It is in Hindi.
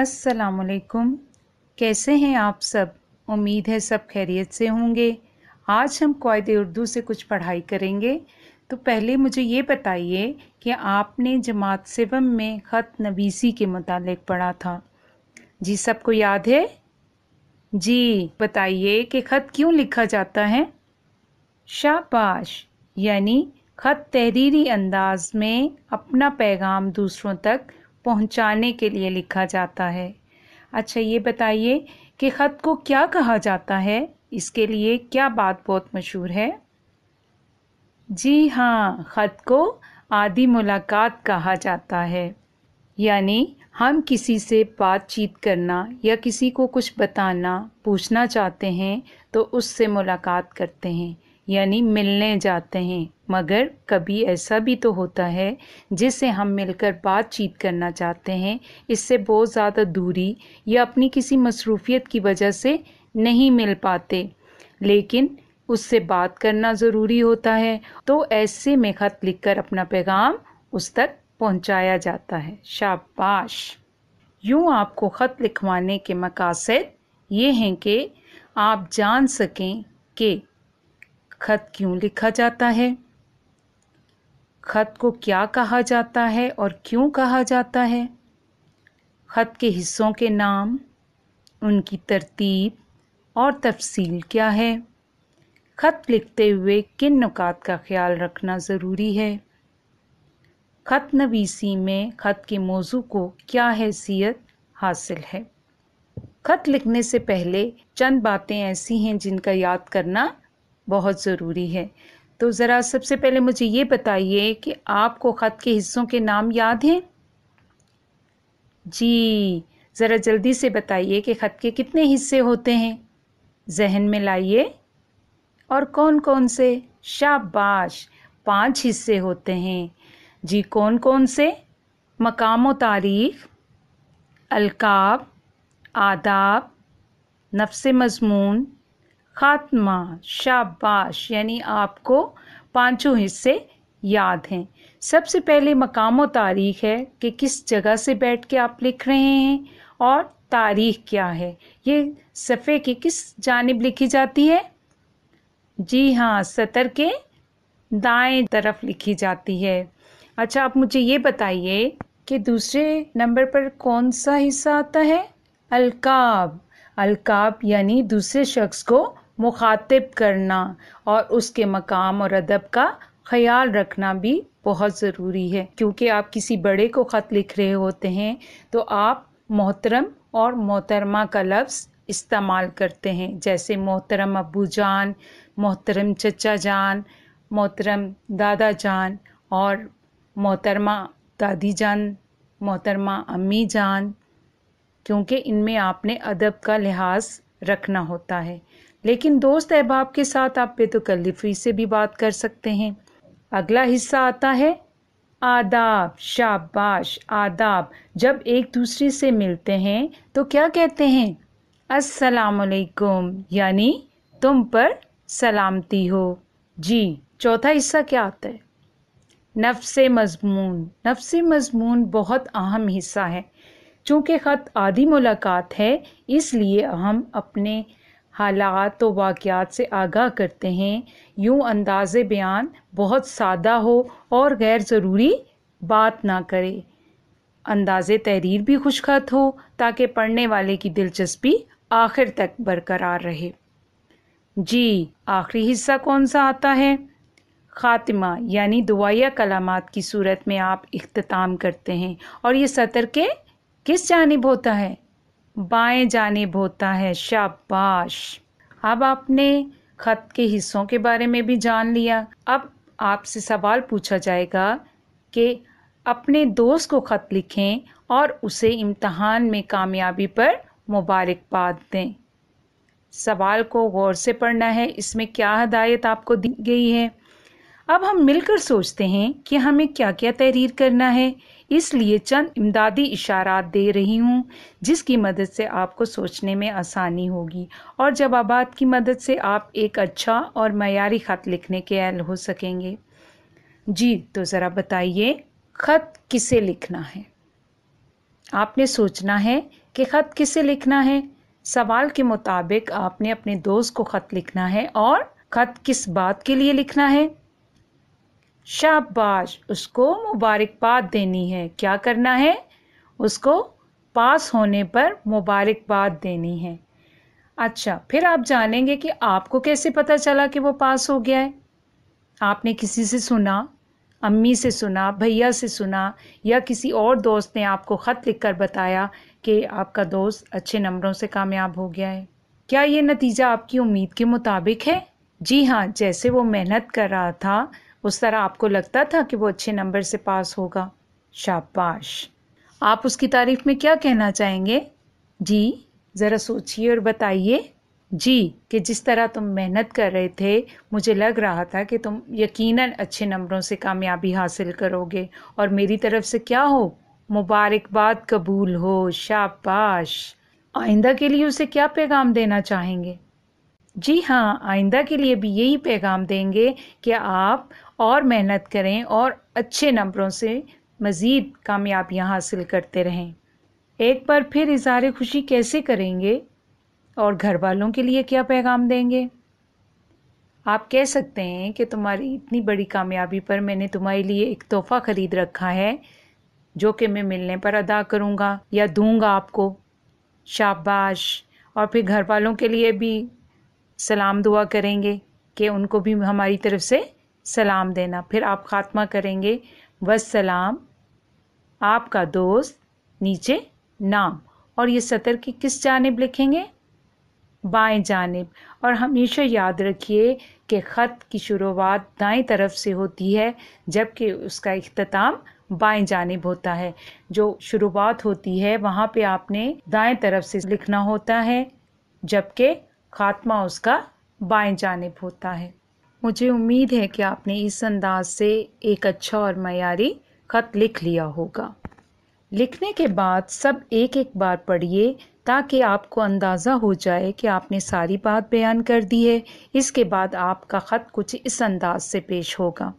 असलकुम कैसे हैं आप सब उम्मीद है सब खैरियत से होंगे आज हम कायद उर्दू से कुछ पढ़ाई करेंगे तो पहले मुझे ये बताइए कि आपने जमात सिवम में ख़त नबीसी के मतलब पढ़ा था जी सबको याद है जी बताइए कि ख़त क्यों लिखा जाता है शाबाश यानी ख़त तहरीरी अंदाज में अपना पैगाम दूसरों तक पहुंचाने के लिए लिखा जाता है अच्छा ये बताइए कि ख़त को क्या कहा जाता है इसके लिए क्या बात बहुत मशहूर है जी हाँ ख़त को आदि मुलाकात कहा जाता है यानी हम किसी से बातचीत करना या किसी को कुछ बताना पूछना चाहते हैं तो उससे मुलाकात करते हैं यानी मिलने जाते हैं मगर कभी ऐसा भी तो होता है जिससे हम मिलकर बातचीत करना चाहते हैं इससे बहुत ज़्यादा दूरी या अपनी किसी मसरूफियत की वजह से नहीं मिल पाते लेकिन उससे बात करना ज़रूरी होता है तो ऐसे में ख़त लिखकर अपना पैगाम उस तक पहुंचाया जाता है शाबाश यूँ आपको ख़त लिखवाने के मकासद ये हैं कि आप जान सकें कि खत क्यों लिखा जाता है खत को क्या कहा जाता है और क्यों कहा जाता है खत के हिस्सों के नाम उनकी तरतीब और तफसील क्या है खत लिखते हुए किन नुकात का ख्याल रखना ज़रूरी है खत नवीसी में खत के मौजू को क्या हैसियत हासिल है खत लिखने से पहले चंद बातें ऐसी हैं जिनका याद करना बहुत ज़रूरी है तो ज़रा सबसे पहले मुझे ये बताइए कि आपको ख़त के हिस्सों के नाम याद हैं जी ज़रा जल्दी से बताइए कि ख़त के कितने हिस्से होते हैं जहन में लाइए और कौन कौन से शाबाश पांच हिस्से होते हैं जी कौन कौन से मकाम व तारीख अलकाब आदाब नफ्स मज़मून खात्मा शाबाश यानी आपको पांचों हिस्से याद हैं सबसे पहले मकाम व तारीख है कि किस जगह से बैठ के आप लिख रहे हैं और तारीख क्या है ये सफ़े की किस जानब लिखी जाती है जी हाँ सतर के दाएं तरफ लिखी जाती है अच्छा आप मुझे ये बताइए कि दूसरे नंबर पर कौन सा हिस्सा आता है अलकाब अलकाब यानी दूसरे शख्स को मुखातिब करना और उसके मकाम और अदब का ख्याल रखना भी बहुत ज़रूरी है क्योंकि आप किसी बड़े को ख़त लिख रहे होते हैं तो आप मोहतरम और मोहतरमा का लफ्ज़ इस्तेमाल करते हैं जैसे मोहतरम अबू जान मोहतरम चचा जान मोहतरम दादा जान और मोहतरमा दादी जान मोहतरमा अम्मी जान क्योंकि इनमें आपने अदब का लिहाज रखना होता है लेकिन दोस्त अहबाब के साथ आप बेतकल्लफ़ी से भी बात कर सकते हैं अगला हिस्सा आता है आदाब शाबाश आदाब जब एक दूसरे से मिलते हैं तो क्या कहते हैं असलकुम यानी तुम पर सलामती हो जी चौथा हिस्सा क्या आता है नफ्स मजमून नफ्स मजमून बहुत अहम हिस्सा है चूँकि ख़त आदि मुलाकात है इसलिए हम अपने हालात तो वाक़ात से आगाह करते हैं यूँ अंदाज़ बयान बहुत सादा हो और गैर ज़रूरी बात ना करे अंदाज़ तहरीर भी खुशखत हो ताकि पढ़ने वाले की दिलचस्पी आखिर तक बरकरार रहे जी आखिरी हिस्सा कौन सा आता है ख़ातिमा यानी दुआया कलामात की सूरत में आप इख्ताम करते हैं और ये सतर के किस जानब होता है बाएं जानब होता है शाबाश अब आपने ख़त के हिस्सों के बारे में भी जान लिया अब आपसे सवाल पूछा जाएगा कि अपने दोस्त को ख़त लिखें और उसे इम्तहान में कामयाबी पर मुबारकबाद दें सवाल को गौर से पढ़ना है इसमें क्या हदायत आपको दी गई है अब हम मिलकर सोचते हैं कि हमें क्या क्या तहरीर करना है इसलिए चंद इमदादी इशारात दे रही हूँ जिसकी मदद से आपको सोचने में आसानी होगी और जवाब की मदद से आप एक अच्छा और मैारी ख़त लिखने के अहल हो सकेंगे जी तो ज़रा बताइए ख़त किसे लिखना है आपने सोचना है कि ख़त किसे लिखना है सवाल के मुताबिक आपने अपने दोस्त को ख़त लिखना है और ख़त किस बात के लिए लिखना है शाबाश उसको मुबारकबाद देनी है क्या करना है उसको पास होने पर मुबारकबाद देनी है अच्छा फिर आप जानेंगे कि आपको कैसे पता चला कि वो पास हो गया है आपने किसी से सुना अम्मी से सुना भैया से सुना या किसी और दोस्त ने आपको ख़त लिखकर बताया कि आपका दोस्त अच्छे नंबरों से कामयाब हो गया है क्या ये नतीजा आपकी उम्मीद के मुताबिक है जी हाँ जैसे वो मेहनत कर रहा था उस तरह आपको लगता था कि वो अच्छे नंबर से पास होगा शाबाश आप उसकी तारीफ में क्या कहना चाहेंगे जी ज़रा सोचिए और बताइए जी कि जिस तरह तुम मेहनत कर रहे थे मुझे लग रहा था कि तुम यकीनन अच्छे नंबरों से कामयाबी हासिल करोगे और मेरी तरफ से क्या हो मुबारकबाद कबूल हो शाबाश आइंदा के लिए उसे क्या पैगाम देना चाहेंगे जी हाँ आइंदा के लिए भी यही पैगाम देंगे कि आप और मेहनत करें और अच्छे नंबरों से मज़ीद कामयाबियाँ हासिल करते रहें एक बार फिर इजहार खुशी कैसे करेंगे और घर वालों के लिए क्या पैगाम देंगे आप कह सकते हैं कि तुम्हारी इतनी बड़ी कामयाबी पर मैंने तुम्हारे लिए एक तोहफ़ा ख़रीद रखा है जो कि मैं मिलने पर अदा करूँगा या दूँगा आपको शाबाश और फिर घर वालों के लिए भी सलाम दुआ करेंगे कि उनको भी हमारी तरफ़ से सलाम देना फिर आप ख़ात्मा करेंगे वसलाम आपका दोस्त नीचे नाम और ये सतर की किस जानब लिखेंगे बाएं जानब और हमेशा याद रखिए कि ख़त की शुरुआत दाएं तरफ से होती है जबकि उसका अख्ताम बाएं जानब होता है जो शुरुआत होती है वहाँ पे आपने दाएं तरफ से लिखना होता है जबकि खात्मा उसका बाएं जानब होता है मुझे उम्मीद है कि आपने इस अंदाज से एक अच्छा और मयारी ख़त लिख लिया होगा लिखने के बाद सब एक एक बार पढ़िए ताकि आपको अंदाज़ा हो जाए कि आपने सारी बात बयान कर दी है इसके बाद आपका ख़त कुछ इस अंदाज से पेश होगा